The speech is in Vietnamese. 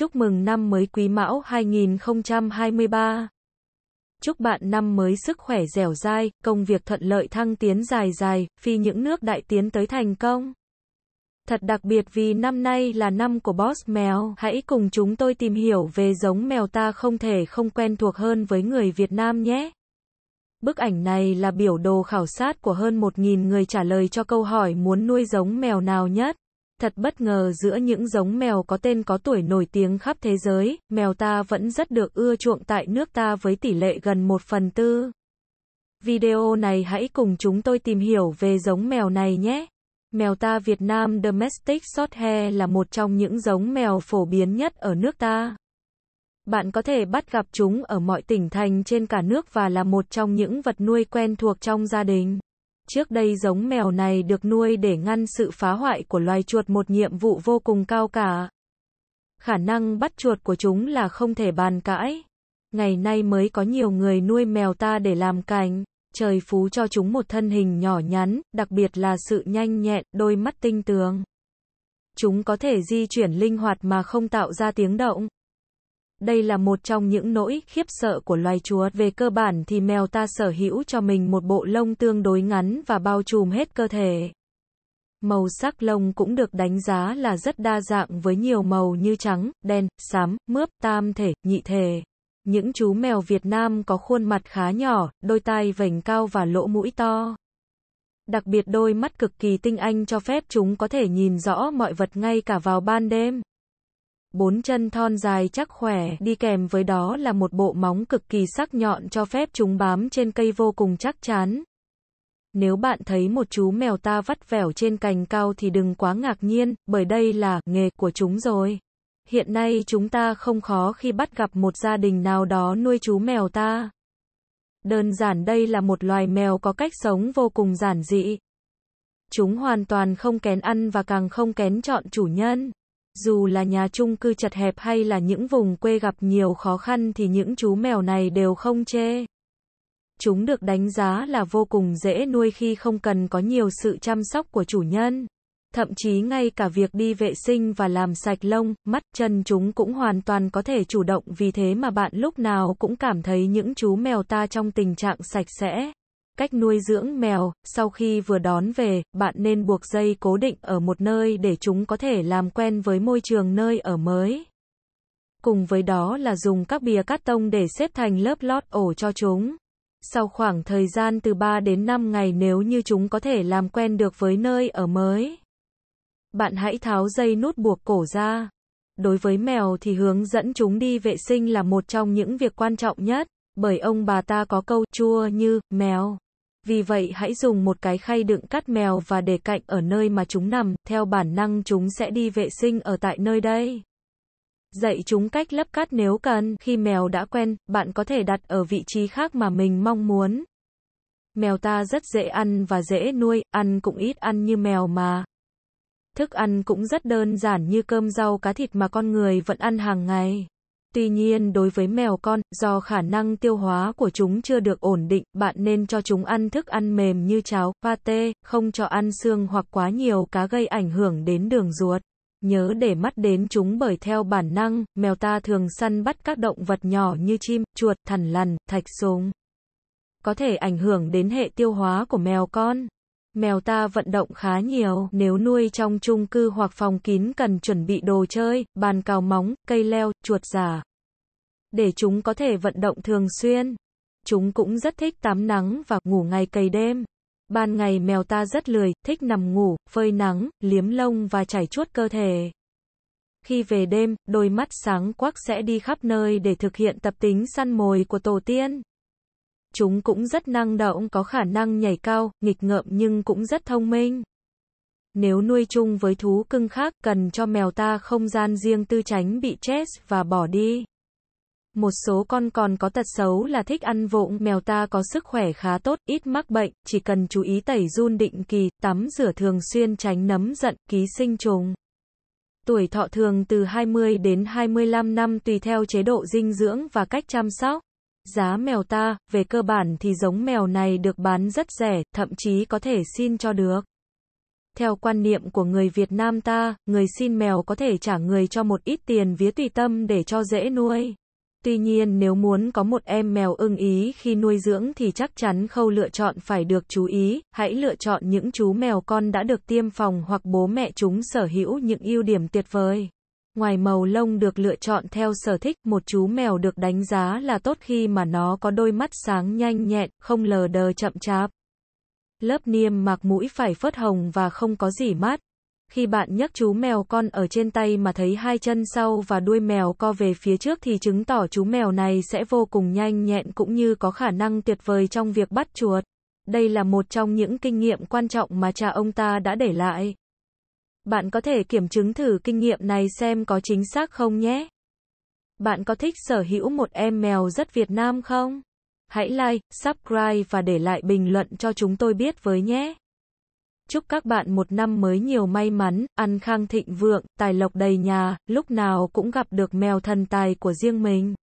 Chúc mừng năm mới Quý Mão 2023. Chúc bạn năm mới sức khỏe dẻo dai, công việc thuận lợi thăng tiến dài dài, phi những nước đại tiến tới thành công. Thật đặc biệt vì năm nay là năm của Boss Mèo, hãy cùng chúng tôi tìm hiểu về giống mèo ta không thể không quen thuộc hơn với người Việt Nam nhé. Bức ảnh này là biểu đồ khảo sát của hơn 1.000 người trả lời cho câu hỏi muốn nuôi giống mèo nào nhất. Thật bất ngờ giữa những giống mèo có tên có tuổi nổi tiếng khắp thế giới, mèo ta vẫn rất được ưa chuộng tại nước ta với tỷ lệ gần 1 phần tư. Video này hãy cùng chúng tôi tìm hiểu về giống mèo này nhé. Mèo ta Việt Nam Domestic Shorthair là một trong những giống mèo phổ biến nhất ở nước ta. Bạn có thể bắt gặp chúng ở mọi tỉnh thành trên cả nước và là một trong những vật nuôi quen thuộc trong gia đình trước đây giống mèo này được nuôi để ngăn sự phá hoại của loài chuột một nhiệm vụ vô cùng cao cả. Khả năng bắt chuột của chúng là không thể bàn cãi. Ngày nay mới có nhiều người nuôi mèo ta để làm cảnh, trời phú cho chúng một thân hình nhỏ nhắn, đặc biệt là sự nhanh nhẹn, đôi mắt tinh tường. Chúng có thể di chuyển linh hoạt mà không tạo ra tiếng động. Đây là một trong những nỗi khiếp sợ của loài chúa. Về cơ bản thì mèo ta sở hữu cho mình một bộ lông tương đối ngắn và bao trùm hết cơ thể. Màu sắc lông cũng được đánh giá là rất đa dạng với nhiều màu như trắng, đen, xám, mướp, tam thể, nhị thể. Những chú mèo Việt Nam có khuôn mặt khá nhỏ, đôi tai vành cao và lỗ mũi to. Đặc biệt đôi mắt cực kỳ tinh anh cho phép chúng có thể nhìn rõ mọi vật ngay cả vào ban đêm bốn chân thon dài chắc khỏe, đi kèm với đó là một bộ móng cực kỳ sắc nhọn cho phép chúng bám trên cây vô cùng chắc chắn. Nếu bạn thấy một chú mèo ta vắt vẻo trên cành cao thì đừng quá ngạc nhiên, bởi đây là nghề của chúng rồi. Hiện nay chúng ta không khó khi bắt gặp một gia đình nào đó nuôi chú mèo ta. Đơn giản đây là một loài mèo có cách sống vô cùng giản dị. Chúng hoàn toàn không kén ăn và càng không kén chọn chủ nhân. Dù là nhà chung cư chật hẹp hay là những vùng quê gặp nhiều khó khăn thì những chú mèo này đều không chê. Chúng được đánh giá là vô cùng dễ nuôi khi không cần có nhiều sự chăm sóc của chủ nhân. Thậm chí ngay cả việc đi vệ sinh và làm sạch lông, mắt, chân chúng cũng hoàn toàn có thể chủ động vì thế mà bạn lúc nào cũng cảm thấy những chú mèo ta trong tình trạng sạch sẽ. Cách nuôi dưỡng mèo, sau khi vừa đón về, bạn nên buộc dây cố định ở một nơi để chúng có thể làm quen với môi trường nơi ở mới. Cùng với đó là dùng các bìa cát tông để xếp thành lớp lót ổ cho chúng. Sau khoảng thời gian từ 3 đến 5 ngày nếu như chúng có thể làm quen được với nơi ở mới, bạn hãy tháo dây nút buộc cổ ra. Đối với mèo thì hướng dẫn chúng đi vệ sinh là một trong những việc quan trọng nhất. Bởi ông bà ta có câu chua như mèo. Vì vậy hãy dùng một cái khay đựng cắt mèo và để cạnh ở nơi mà chúng nằm, theo bản năng chúng sẽ đi vệ sinh ở tại nơi đây. Dạy chúng cách lấp cát nếu cần, khi mèo đã quen, bạn có thể đặt ở vị trí khác mà mình mong muốn. Mèo ta rất dễ ăn và dễ nuôi, ăn cũng ít ăn như mèo mà. Thức ăn cũng rất đơn giản như cơm rau cá thịt mà con người vẫn ăn hàng ngày. Tuy nhiên đối với mèo con, do khả năng tiêu hóa của chúng chưa được ổn định, bạn nên cho chúng ăn thức ăn mềm như cháo, pate, không cho ăn xương hoặc quá nhiều cá gây ảnh hưởng đến đường ruột. Nhớ để mắt đến chúng bởi theo bản năng, mèo ta thường săn bắt các động vật nhỏ như chim, chuột, thằn lằn, thạch súng. Có thể ảnh hưởng đến hệ tiêu hóa của mèo con. Mèo ta vận động khá nhiều, nếu nuôi trong chung cư hoặc phòng kín cần chuẩn bị đồ chơi, bàn cào móng, cây leo, chuột giả. Để chúng có thể vận động thường xuyên. Chúng cũng rất thích tắm nắng và ngủ ngày cày đêm. Ban ngày mèo ta rất lười, thích nằm ngủ, phơi nắng, liếm lông và chảy chuốt cơ thể. Khi về đêm, đôi mắt sáng quắc sẽ đi khắp nơi để thực hiện tập tính săn mồi của tổ tiên. Chúng cũng rất năng động, có khả năng nhảy cao, nghịch ngợm nhưng cũng rất thông minh. Nếu nuôi chung với thú cưng khác, cần cho mèo ta không gian riêng tư tránh bị chết và bỏ đi. Một số con còn có tật xấu là thích ăn vụng, mèo ta có sức khỏe khá tốt, ít mắc bệnh, chỉ cần chú ý tẩy run định kỳ, tắm rửa thường xuyên tránh nấm giận, ký sinh trùng. Tuổi thọ thường từ 20 đến 25 năm tùy theo chế độ dinh dưỡng và cách chăm sóc. Giá mèo ta, về cơ bản thì giống mèo này được bán rất rẻ, thậm chí có thể xin cho được. Theo quan niệm của người Việt Nam ta, người xin mèo có thể trả người cho một ít tiền vía tùy tâm để cho dễ nuôi. Tuy nhiên nếu muốn có một em mèo ưng ý khi nuôi dưỡng thì chắc chắn khâu lựa chọn phải được chú ý, hãy lựa chọn những chú mèo con đã được tiêm phòng hoặc bố mẹ chúng sở hữu những ưu điểm tuyệt vời. Ngoài màu lông được lựa chọn theo sở thích, một chú mèo được đánh giá là tốt khi mà nó có đôi mắt sáng nhanh nhẹn, không lờ đờ chậm chạp. Lớp niêm mạc mũi phải phớt hồng và không có gì mát. Khi bạn nhấc chú mèo con ở trên tay mà thấy hai chân sau và đuôi mèo co về phía trước thì chứng tỏ chú mèo này sẽ vô cùng nhanh nhẹn cũng như có khả năng tuyệt vời trong việc bắt chuột. Đây là một trong những kinh nghiệm quan trọng mà cha ông ta đã để lại. Bạn có thể kiểm chứng thử kinh nghiệm này xem có chính xác không nhé. Bạn có thích sở hữu một em mèo rất Việt Nam không? Hãy like, subscribe và để lại bình luận cho chúng tôi biết với nhé. Chúc các bạn một năm mới nhiều may mắn, ăn khang thịnh vượng, tài lộc đầy nhà, lúc nào cũng gặp được mèo thần tài của riêng mình.